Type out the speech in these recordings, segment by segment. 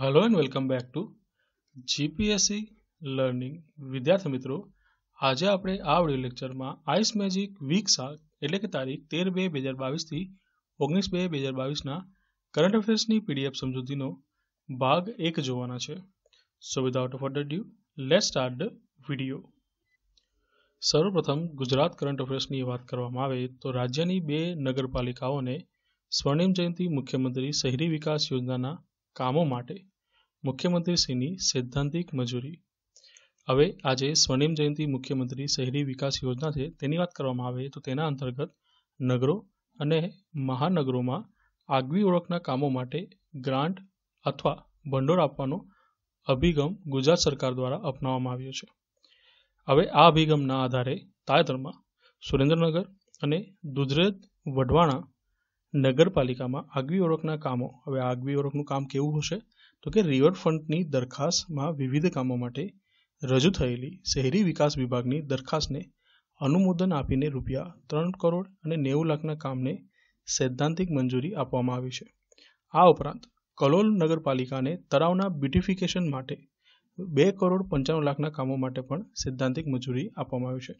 hello and welcome back to GPSC learning વિદ્યાર્થી મિત્રો આજે આપણે આ ઓડિયો લેક્ચરમાં આઈસ મેજિક વીક સાક એટલે કે તારીખ તેર બે બે હજાર બાવીસથી ઓગણીસ બે બે હજાર બાવીસના કરંટ અફેર્સની પીડીએફ સમજૂતીનો ભાગ એક જોવાના છે so without further due let start the video સર્વપ્રથમ ગુજરાત કરંટ અફેર્સની વાત કરવામાં આવે તો રાજ્યની બે નગરપાલિકાઓને સ્વર્ણિમ જયંતિ મુખ્યમંત્રી શહેરી વિકાસ યોજનાના કામો માટે મુખ્યમંત્રીશ્રીની સૈદ્ધાંતિક મંજૂરી હવે આજે સ્વર્ણિમ જયંતિ મુખ્યમંત્રી શહેરી વિકાસ યોજના છે તેની વાત કરવામાં આવે તો તેના અંતર્ગત નગરો અને મહાનગરોમાં આગવી ઓળખના કામો માટે ગ્રાન્ટ અથવા ભંડોળ આપવાનો અભિગમ ગુજરાત સરકાર દ્વારા અપનાવવામાં આવ્યો છે હવે આ અભિગમના આધારે તાજેતરમાં સુરેન્દ્રનગર અને દુધરેજ વઢવાણા નગરપાલિકામાં આગવી ઓળખના કામો હવે આગવી ઓળખનું કામ કેવું હશે તો કે રિવરફ્રન્ટની દરખાસ્તમાં વિવિધ કામો માટે રજૂ થયેલી શહેરી વિકાસ વિભાગની દરખાસ્તને અનુમોદન આપીને રૂપિયા ત્રણ કરોડ અને નેવું લાખના કામને સૈદ્ધાંતિક મંજૂરી આપવામાં આવી છે આ ઉપરાંત કલોલ નગરપાલિકાને તળાવના બ્યુટિફિકેશન માટે બે કરોડ પંચાણું લાખના કામો માટે પણ સૈદ્ધાંતિક મંજૂરી આપવામાં આવી છે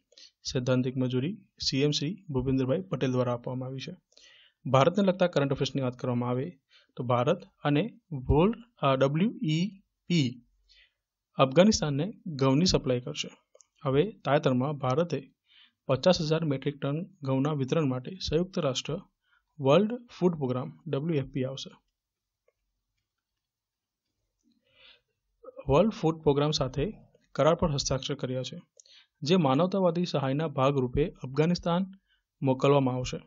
સૈદ્ધાંતિક મંજૂરી સીએમ શ્રી ભૂપેન્દ્રભાઈ પટેલ દ્વારા આપવામાં આવી છે ભારતને લગતા કરંટ અફેર્સની વાત કરવામાં આવે તો ભારત અને વર્લ્ડ ડબ્લ્યુઈપી e અફઘાનિસ્તાનને ઘઉંની સપ્લાય કરશે હવે તાજેતરમાં ભારતે પચાસ હજાર મેટ્રિક ટન ઘઉંના વિતરણ માટે સંયુક્ત રાષ્ટ્ર વર્લ્ડ ફૂડ પ્રોગ્રામ ડબ્લ્યુએફપી આવશે વર્લ્ડ ફૂડ પ્રોગ્રામ સાથે કરાર પર હસ્તાક્ષર કર્યા છે જે માનવતાવાદી સહાયના ભાગરૂપે અફઘાનિસ્તાન મોકલવામાં આવશે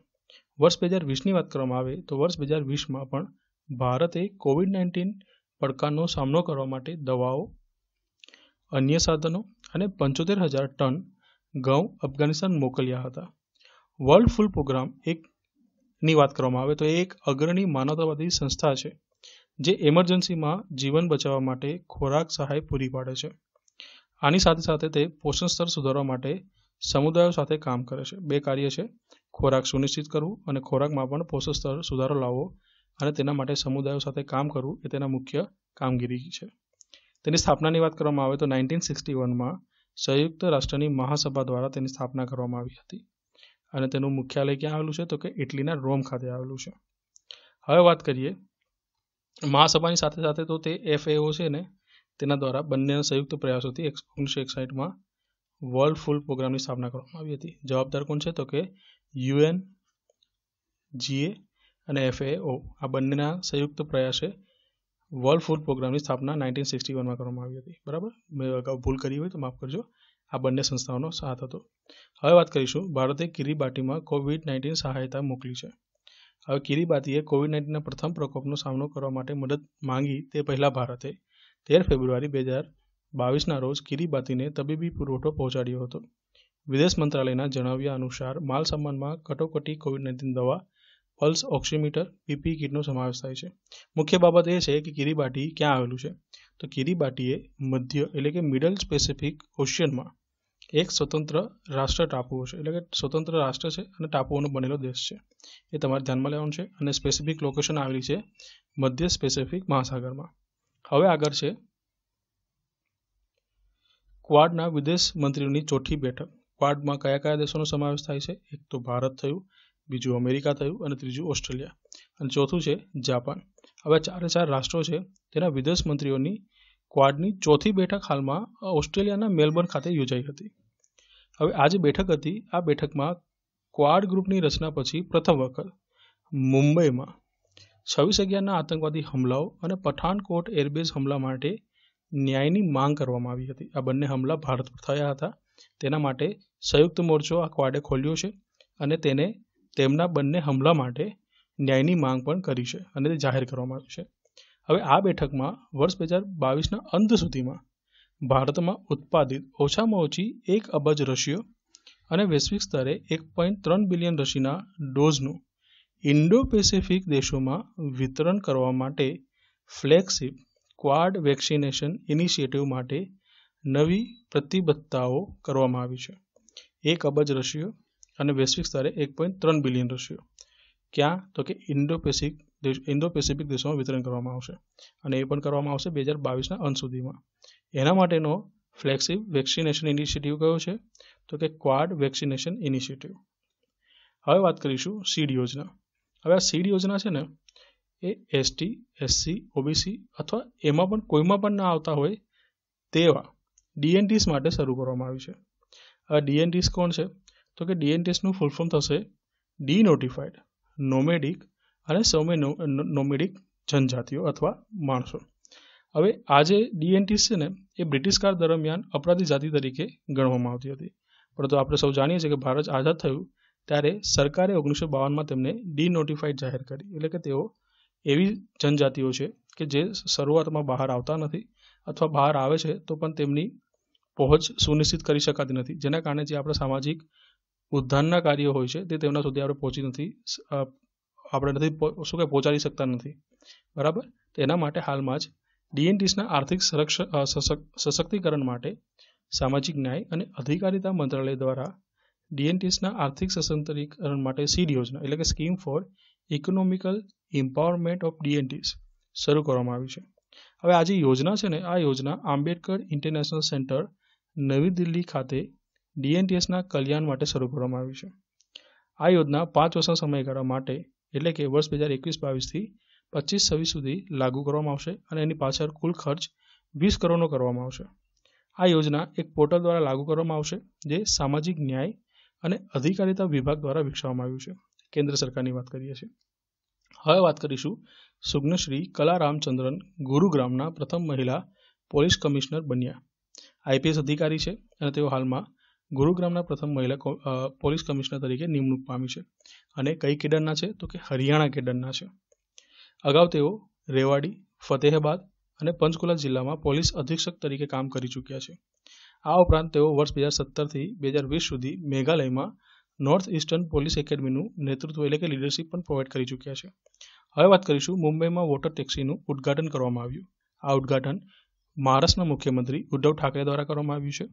વર્ષ બે હજાર વીસની વાત કરવામાં આવે તો વર્ષ બે હજાર વીસમાં પણ ભારતે કોવિડ નાઇન્ટીન પડકારનો સામનો કરવા માટે દવાઓ અન્ય સાધનો અને પંચોતેર હજાર ટન ઘઉં અફઘાનિસ્તાન મોકલ્યા હતા વર્લ્ડ ફૂડ પ્રોગ્રામ એક ની વાત કરવામાં આવે તો એ એક અગ્રણી માનવતાવાદી સંસ્થા છે જે એમરજન્સીમાં જીવન બચાવવા માટે ખોરાક સહાય પૂરી પાડે છે આની સાથે સાથે તે પોષણ સ્તર સુધારવા માટે સમુદાયો સાથે કામ કરે છે બે કાર્ય છે ખોરાક સુનિશ્ચિત કરવું અને ખોરાકમાં પણ પોષક સ્તર સુધારો લાવવો અને તેના માટે સમુદાયો સાથે કામ કરવું એ તેના મુખ્ય કામગીરી છે તેની સ્થાપનાની વાત કરવામાં આવે તો નાઇન્ટીન સિક્સટી વનમાં સંયુક્ત રાષ્ટ્રની મહાસભા દ્વારા તેની સ્થાપના કરવામાં આવી હતી અને તેનું મુખ્યાલય ક્યાં આવેલું છે તો કે ઇટલીના રોમ ખાતે આવેલું છે હવે વાત કરીએ મહાસભાની સાથે સાથે તો તે એફએઓ છે ને તેના દ્વારા બંનેના સંયુક્ત પ્રયાસોથી ઓગણીસો એકસાઠમાં વર્લ્ડ ફૂડ પ્રોગ્રામની સ્થાપના કરવામાં આવી હતી જવાબદાર કોણ છે તો કે યુએન જીએ અને એફએઓ આ બંનેના સંયુક્ત પ્રયાસે વર્લ્ડ ફૂડ પ્રોગ્રામની સ્થાપના નાઇન્ટીન સિક્સટી વનમાં કરવામાં આવી હતી બરાબર મેં અગાઉ ભૂલ કરી હોય તો માફ કરજો આ બંને સંસ્થાઓનો સાથ હતો હવે વાત કરીશું ભારતે કિરીબાટીમાં કોવિડ નાઇન્ટીન સહાયતા મોકલી છે હવે કિરીબાતીએ કોવિડ નાઇન્ટીનના પ્રથમ પ્રકોપનો સામનો કરવા માટે મદદ માંગી તે પહેલાં ભારતે તેર ફેબ્રુઆરી બે હજાર બાવીસના રોજ કિરીબાતીને તબીબી પુરવઠો પહોંચાડ્યો હતો વિદેશ મંત્રાલયના જણાવ્યા અનુસાર માલ સામાનમાં કટોકટી કોવિડ નાઇન્ટીન દવા પલ્સ ઓક્સિમીટર પીપી કીટનો સમાવેશ થાય છે મુખ્ય બાબત એ છે કે કિરીબાટી ક્યાં આવેલું છે તો કિરીબાટીએ મધ્ય એટલે કે મિડલ સ્પેસિફિક ઓશિયનમાં એક સ્વતંત્ર રાષ્ટ્ર ટાપુઓ છે એટલે કે સ્વતંત્ર રાષ્ટ્ર છે અને ટાપુઓનો બનેલો દેશ છે એ તમારે ધ્યાનમાં લેવાનું છે અને સ્પેસિફિક લોકેશન આવેલી છે મધ્ય સ્પેસિફિક મહાસાગરમાં હવે આગળ છે ક્વાડના વિદેશ મંત્રીઓની ચોથી બેઠક ક્વાડમાં કયા કયા દેશોનો સમાવેશ થાય છે એક તો ભારત થયું બીજું અમેરિકા થયું અને ત્રીજું ઓસ્ટ્રેલિયા અને ચોથું છે જાપાન હવે ચારે ચાર રાષ્ટ્રો છે તેના વિદેશ મંત્રીઓની ક્વાડની ચોથી બેઠક હાલમાં ઓસ્ટ્રેલિયાના મેલબર્ન ખાતે યોજાઈ હતી હવે આ જે બેઠક હતી આ બેઠકમાં ક્વાડ ગ્રુપની રચના પછી પ્રથમ વખત મુંબઈમાં છવ્વીસ અગિયારના આતંકવાદી હુમલાઓ અને પઠાણકોટ એરબેઝ હુમલા માટે ન્યાયની માંગ કરવામાં આવી હતી આ બંને હમલા ભારત પર થયા હતા તેના માટે સંયુક્ત મોરચો આ ક્વાડે ખોલ્યો છે અને તેને તેમના બંને હમલા માટે ન્યાયની માંગ પણ કરી છે અને તે જાહેર કરવામાં આવ્યું છે હવે આ બેઠકમાં વર્ષ બે હજાર બાવીસના અંત સુધીમાં ભારતમાં ઉત્પાદિત ઓછામાં ઓછી એક અબજ રસીઓ અને વૈશ્વિક સ્તરે એક પોઈન્ટ ત્રણ બિલિયન રસીના ડોઝનું ઇન્ડો પેસેફિક દેશોમાં વિતરણ કરવા માટે ફ્લેગશિપ ક્વાડ વેક્સિનેશન ઇનિશિયેટિવ માટે નવી પ્રતિબદ્ધતાઓ કરવામાં આવી છે એક અબજ રસીઓ અને વૈશ્વિક સ્તરે એક પોઈન્ટ ત્રણ બિલિયન રસીઓ ક્યાં તો કે ઇન્ડોપેસિક દેશ ઇન્ડો પેસિફિક દેશોમાં વિતરણ કરવામાં આવશે અને એ પણ કરવામાં આવશે બે હજાર બાવીસના અંત સુધીમાં એના માટેનો ફ્લેક્સિબ વેક્સિનેશન ઇનિશિયેટિવ કયો છે તો કે ક્વાડ વેક્સિનેશન ઇનિશિયેટિવ હવે વાત કરીશું સીડ યોજના હવે આ સીડ યોજના છે ને એ એસટી એસસી ઓબીસી અથવા એમાં પણ કોઈમાં પણ ના આવતા હોય તેવા ડીએનટીસ માટે શરૂ કરવામાં આવ્યું છે આ ડીએનટીસ કોણ છે તો કે ડીએનટીસનું ફૂલ ફોર્મ થશે ડી નોટિફાઈડ નોમેડિક અને સૌમ્ય નોમેડિક જનજાતિઓ અથવા માણસો હવે આજે ડીએનટીસ છે ને એ બ્રિટિશકાળ દરમિયાન અપરાધી જાતિ તરીકે ગણવામાં આવતી હતી પરંતુ આપણે સૌ જાણીએ છીએ કે ભારત આઝાદ થયું ત્યારે સરકારે ઓગણીસો બાવનમાં તેમને ડી નોટિફાઈડ જાહેર કરી એટલે કે તેઓ એવી જનજાતિઓ છે કે જે શરૂઆતમાં બહાર આવતા નથી અથવા બહાર આવે છે તો પણ તેમની પહોંચ સુનિશ્ચિત કરી શકાતી નથી જેના કારણે જે આપણા સામાજિક ઉદ્ધારના કાર્યો હોય છે તે તેમના સુધી આપણે પહોંચી નથી આપણે નથી શું કે પહોંચાડી શકતા નથી બરાબર તેના માટે હાલમાં જ ડીએનટીસના આર્થિક સંરક્ષણ સશક્તિકરણ માટે સામાજિક ન્યાય અને અધિકારીતા મંત્રાલય દ્વારા ડીએનટીએસના આર્થિક સશક્તિકરણ માટે સીડ યોજના એટલે કે scheme for economical empowerment of DNTs શરૂ કરવામાં આવી છે હવે આ જે યોજના છે ને આ યોજના આંબેડકર ઇન્ટરનેશનલ સેન્ટર નવી દિલ્હી ખાતે ડીએનટીએસના કલ્યાણ માટે શરૂ કરવામાં આવી છે આ યોજના પાંચ વર્ષના સમયગાળા માટે એટલે કે વર્ષ બે હજાર એકવીસ બાવીસથી પચીસ છવ્વીસ સુધી લાગુ કરવામાં આવશે અને એની પાછળ કુલ ખર્ચ વીસ કરોડનો કરવામાં આવશે આ યોજના એક પોર્ટલ દ્વારા લાગુ કરવામાં આવશે જે સામાજિક ન્યાય અને અધિકારિતા વિભાગ દ્વારા વિકસાવવામાં આવ્યું છે કેન્દ્ર સરકારની વાત કરીએ છીએ હવે વાત કરીશું સુગ્નશ્રી કલા રામચંદ્રન ગુરુગ્રામના પ્રથમ મહિલા પોલીસ કમિશનર બન્યા આઈપીએસ અધિકારી છે અને તેઓ હાલમાં ગુરુગ્રામના પ્રથમ મહિલા પોલીસ કમિશનર તરીકે નિમણૂક પામી છે અને કઈ કેડરના છે તો કે હરિયાણા કેડરના છે અગાઉ તેઓ રેવાડી ફતેહાબાદ અને પંચકુલા જિલ્લામાં પોલીસ અધિક્ષક તરીકે કામ કરી ચૂક્યા છે આ ઉપરાંત તેઓ વર્ષ બે હજાર સત્તરથી બે હજાર વીસ સુધી મેઘાલયમાં નોર્થ ઇસ્ટર્ન પોલીસ એકેડમીનું નેતૃત્વ એટલે કે લીડરશીપ પણ પ્રોવાઈડ કરી ચૂક્યા છે હવે વાત કરીશું મુંબઈમાં વોટર ટેક્સીનું ઉદ્ઘાટન કરવામાં આવ્યું આ ઉદ્ઘાટન મહારાષ્ટ્રના મુખ્યમંત્રી ઉદ્ધવ ઠાકરે દ્વારા કરવામાં આવ્યું છે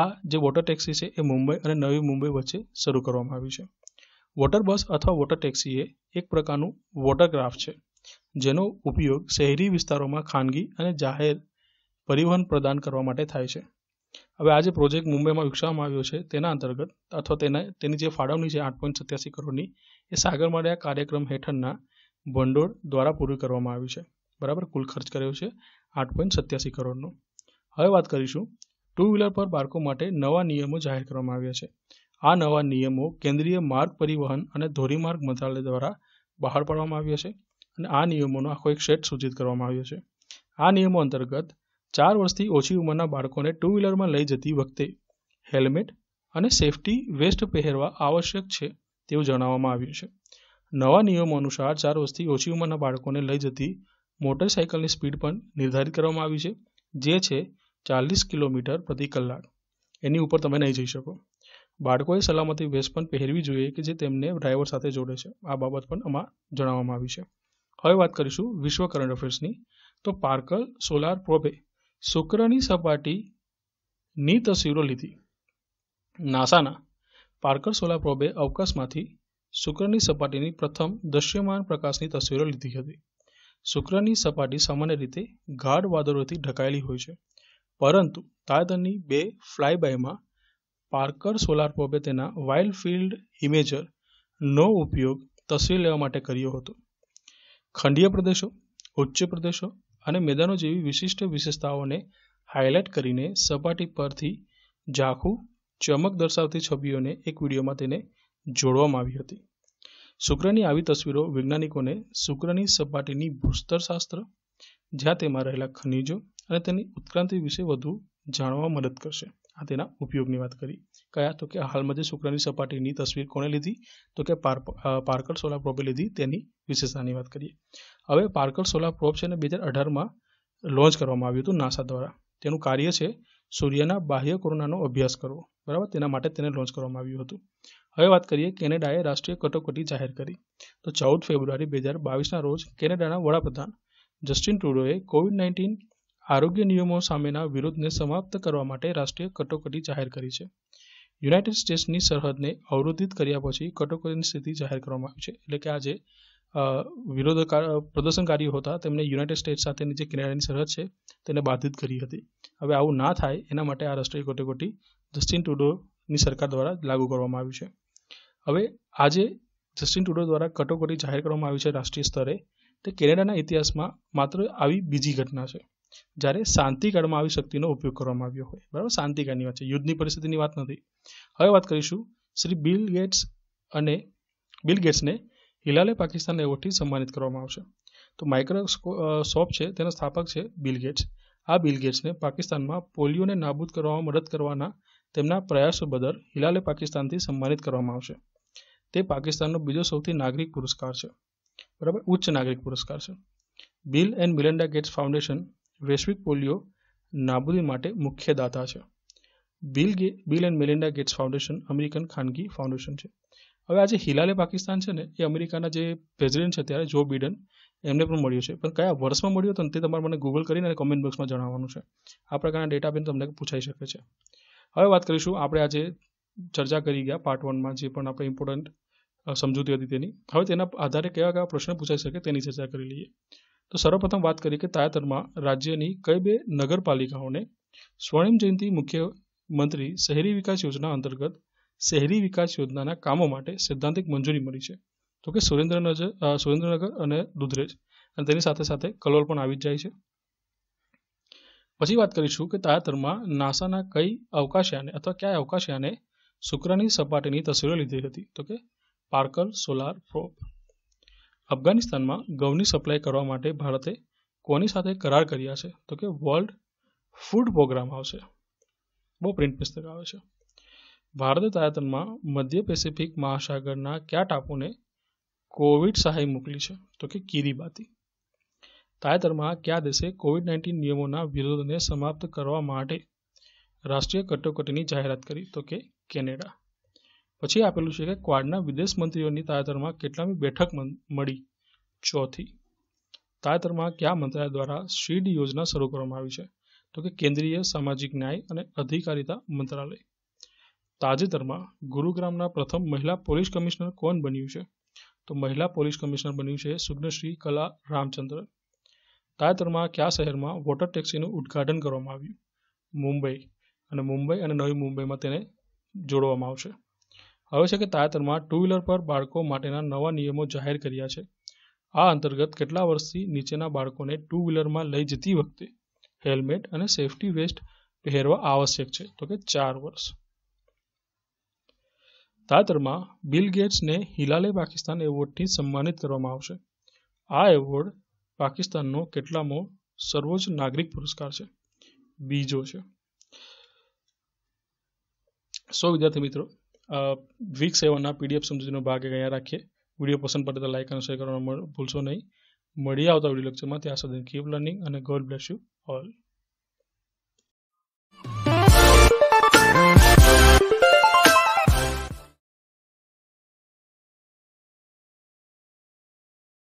આ જે વોટર ટેક્સી છે એ મુંબઈ અને નવી મુંબઈ વચ્ચે શરૂ કરવામાં આવી છે વોટર બસ અથવા વોટર ટેક્સી એ એક પ્રકારનું વોટરક્રાફ્ટ છે જેનો ઉપયોગ શહેરી વિસ્તારોમાં ખાનગી અને જાહેર પરિવહન પ્રદાન કરવા માટે થાય છે હવે આ જે પ્રોજેક્ટ મુંબઈમાં વિકસાવવામાં આવ્યો છે તેના અંતર્ગત અથવા તેના તેની જે ફાળવણી છે આઠ પોઈન્ટ સત્યાસી કરોડની એ સાગરમાળા કાર્યક્રમ હેઠળના ભંડોળ દ્વારા પૂરી કરવામાં આવી છે બરાબર કુલ ખર્ચ કર્યો છે આઠ પોઈન્ટ સત્યાસી કરોડનો હવે વાત કરીશું ટુ વ્હીલર પર બાળકો માટે નવા નિયમો જાહેર કરવામાં આવ્યા છે આ નવા નિયમો કેન્દ્રીય માર્ગ પરિવહન અને ધોરીમાર્ગ મંત્રાલય દ્વારા બહાર પાડવામાં આવ્યા છે અને આ નિયમોનો આખો એક સેટ સૂચિત કરવામાં આવ્યો છે આ નિયમો અંતર્ગત ચાર વર્ષથી ઓછી ઉંમરના બાળકોને ટુ વ્હીલરમાં લઈ જતી વખતે હેલ્મેટ અને સેફટી વેસ્ટ પહેરવા આવશ્યક છે તેવું જણાવવામાં આવ્યું છે નવા નિયમો અનુસાર ચાર વર્ષથી ઓછી ઉંમરના બાળકોને લઈ જતી મોટરસાયકલની સ્પીડ પણ નિર્ધારિત કરવામાં આવી છે જે છે ચાલીસ કિલોમીટર પ્રતિ કલાક એની ઉપર તમે નહીં જઈ શકો બાળકોએ સલામતી વેસ્ટ પણ પહેરવી જોઈએ કે જે તેમને ડ્રાઈવર સાથે જોડે છે આ બાબત પણ આમાં જણાવવામાં આવી છે હવે વાત કરીશું વિશ્વ કરંટ અફેર્સની તો પાર્કલ સોલાર પ્રોબે શુક્રની સપાટીની તસવીરો લીધી નાસાના પાર્કર સોલા પ્રોબે અવકાશમાંથી શુક્રની સપાટીની પ્રથમ દૃશ્યમાન પ્રકાશની તસવીરો લીધી હતી શુક્રની સપાટી સામાન્ય રીતે ગાઢ વાદળોથી ઢકાયેલી હોય છે પરંતુ તાજેતરની બે ફ્લાયબાયમાં પાર્કર સોલાર પ્રોબે તેના વાઇલ્ડ ફિલ્ડ ઇમેજરનો ઉપયોગ તસવીર લેવા માટે કર્યો હતો ખંડીય પ્રદેશો ઉચ્ચ પ્રદેશો અને મેદાનો જેવી વિશિષ્ટ વિશેષતાઓને હાઇલાઇટ કરીને સપાટી પરથી ઝાંખું ચમક દર્શાવતી છબીઓને એક વિડીયોમાં તેને જોડવામાં આવી હતી શુક્રની આવી તસવીરો વૈજ્ઞાનિકોને શુક્રની સપાટીની ભૂસ્તરશાસ્ત્ર જ્યાં તેમાં રહેલા ખનિજો અને તેની ઉત્ક્રાંતિ વિશે વધુ જાણવા મદદ કરશે આ તેના ઉપયોગની વાત કરી કયા તો કે હાલમાં જે શુક્રની સપાટીની તસવીર કોણે લીધી તો કે પાર્કર સોલા પ્રોબે લીધી તેની વિશેષતાની વાત કરીએ હવે પાર્કર સોલાર પ્રોપ છે ને બે હજાર અઢારમાં લોન્ચ કરવામાં આવ્યું હતું નાસા દ્વારા તેનું કાર્ય છે સૂર્યના બાહ્ય કોરોનાનો અભ્યાસ કરવો બરાબર તેના માટે તેને લોન્ચ કરવામાં આવ્યું હતું હવે વાત કરીએ કેનેડાએ રાષ્ટ્રીય કટોકટી જાહેર કરી તો ચૌદ ફેબ્રુઆરી બે હજાર બાવીસના રોજ કેનેડાના વડાપ્રધાન જસ્ટિન ટ્રુડોએ કોવિડ નાઇન્ટીન આરોગ્ય નિયમો સામેના વિરોધને સમાપ્ત કરવા માટે રાષ્ટ્રીય કટોકટી જાહેર કરી છે યુનાઇટેડ સ્ટેટ્સની સરહદને અવરોધિત કર્યા પછી કટોકટીની સ્થિતિ જાહેર કરવામાં આવી છે એટલે કે આજે વિરોધ પ્રદર્શનકારીઓ હતા તેમણે યુનાઇટેડ સ્ટેટ્સ સાથેની જે કેનેડાની સરહદ છે તેને બાધિત કરી હતી હવે આવું ના થાય એના માટે આ રાષ્ટ્રીય કટોકટી જસ્ટિન ટુડોની સરકાર દ્વારા લાગુ કરવામાં આવ્યું છે હવે આજે જસ્ટિન ટુડો દ્વારા કટોકટી જાહેર કરવામાં આવી છે રાષ્ટ્રીય સ્તરે તે કેનેડાના ઇતિહાસમાં માત્ર આવી બીજી ઘટના છે જ્યારે શાંતિકાળમાં આવી શક્તિનો ઉપયોગ કરવામાં આવ્યો હોય બરાબર શાંતિકાળની વાત છે યુદ્ધની પરિસ્થિતિની વાત નથી હવે વાત કરીશું શ્રી બિલ ગેટ્સ અને બિલ ગેટ્સને હિલાલે પાકિસ્તાનને એવોર્ડથી સન્માનિત કરવામાં આવશે તો માઇક્રોસોફ્ટ છે તેના સ્થાપક છે બિલ ગેટ્સ આ બિલ ગેટ્સને પાકિસ્તાનમાં પોલિયોને નાબૂદ કરવામાં મદદ કરવાના તેમના પ્રયાસો બદલ હિલાલે પાકિસ્તાનથી સન્માનિત કરવામાં આવશે તે પાકિસ્તાનનો બીજો સૌથી નાગરિક પુરસ્કાર છે બરાબર ઉચ્ચ નાગરિક પુરસ્કાર છે Bill and Melinda Gates Foundation વૈશ્વિક પોલિયો નાબૂદી માટે મુખ્ય દાતા છે બિલ ગે Bill and Melinda Gates Foundation American ખાનગી ફાઉન્ડેશન છે હવે આજે હિલાલે પાકિસ્તાન છે ને એ અમેરિકાના જે પ્રેસિડેન્ટ છે ત્યારે જો બિડન એમને પણ મળ્યું છે પણ કયા વર્ષમાં મળ્યું હતું તે તમારે મને ગૂગલ કરીને કોમેન્ટ બોક્સમાં જણાવવાનું છે આ પ્રકારના ડેટા બેન તમને પૂછાઈ શકે છે હવે વાત કરીશું આપણે આજે ચર્ચા કરી ગયા પાર્ટ વનમાં જે પણ આપણે ઇમ્પોર્ટન્ટ સમજૂતી હતી તેની હવે તેના આધારે કેવા કેવા પ્રશ્નો પૂછાઈ શકે તેની ચર્ચા કરી લઈએ તો સર્વપ્રથમ વાત કરીએ કે તાજેતરમાં રાજ્યની કઈ બે નગરપાલિકાઓને સ્વર્ણિમ જયંતિ મુખ્યમંત્રી શહેરી વિકાસ યોજના અંતર્ગત શહેરી વિકાસ યોજનાના કામો માટે સૈદ્ધાંતિક મંજૂરી મળી છે તો કે સુરેન્દ્રનગર સુરેન્દ્રનગર અને દુધરેજ અને તેની સાથે સાથે કલોલ પણ આવી જ જાય છે પછી વાત કરીશું કે તાજેતરમાં નાસાના કઈ અવકાશયાને અથવા કયા અવકાશયાને શુક્રની સપાટીની તસવીરો લીધી હતી તો કે પાર્કર સોલાર પ્રોબ અફઘાનિસ્તાનમાં ઘઉંની સપ્લાય કરવા માટે ભારતે કોની સાથે કરાર કર્યા છે તો કે વર્લ્ડ ફૂડ પ્રોગ્રામ આવશે બહુ પ્રિન્ટ મિસ્ટેક આવે છે ભારત આયતનમાં મધ્ય પેસિફિક મહાસાગરના કયા ટાપુને કોવિડ સહાય મોકલી છે તો કે કિરીબાતી તાજેતરમાં કયા દેશે કોવિડ નાઇન્ટીન નિયમોના વિરોધને સમાપ્ત કરવા માટે રાષ્ટ્રીય કટોકટીની જાહેરાત કરી તો કે કેનેડા પછી આપેલું છે કે ક્વાડના વિદેશ મંત્રીઓની તાજેતરમાં કેટલામી બેઠક મળી ચોથી તાજેતરમાં કયા મંત્રાલય દ્વારા સીડ યોજના શરૂ કરવામાં આવી છે તો કે કેન્દ્રીય સામાજિક ન્યાય અને અધિકારિતા મંત્રાલય તાજેતરમાં ગુરુગ્રામના પ્રથમ મહિલા પોલીસ કમિશનર કોણ બન્યું છે તો મહિલા પોલીસ કમિશનર બન્યું છે સુગ્નશ્રી કલા રામચંદ્ર તાજેતરમાં કયા શહેરમાં વોટર ટેક્સીનું ઉદ્ઘાટન કરવામાં આવ્યું મુંબઈ અને મુંબઈ અને નવી મુંબઈમાં તેને જોડવામાં આવશે હવે છે કે તાજેતરમાં ટુ વ્હીલર પર બાળકો માટેના નવા નિયમો જાહેર કર્યા છે આ અંતર્ગત કેટલા વર્ષથી નીચેના બાળકોને ટુ વ્હીલરમાં લઈ જતી વખતે હેલ્મેટ અને સેફ્ટી વેસ્ટ પહેરવા આવશ્યક છે તો કે ચાર વર્ષ તાજેતરમાં બિલ ગેટ્સને હિલાલે પાકિસ્તાન એવોર્ડથી સન્માનિત કરવામાં આવશે આ એવોર્ડ પાકિસ્તાનનો કેટલામો સર્વોચ્ચ નાગરિક પુરસ્કાર છે બીજો છે સો વિદ્યાર્થી મિત્રો વીક સેવનના પીડીએફ સમજૂતીનો ભાગ અહીંયા રાખીએ વિડીયો પસંદ પડે તો લાઇક અને શેર કરવાનું ભૂલશો નહીં મળી આવતા વિડીયો લેક્ચરમાં ત્યાં સુધી કીપ લર્નિંગ અને ગોડ બ્લેસ યુ ઓલ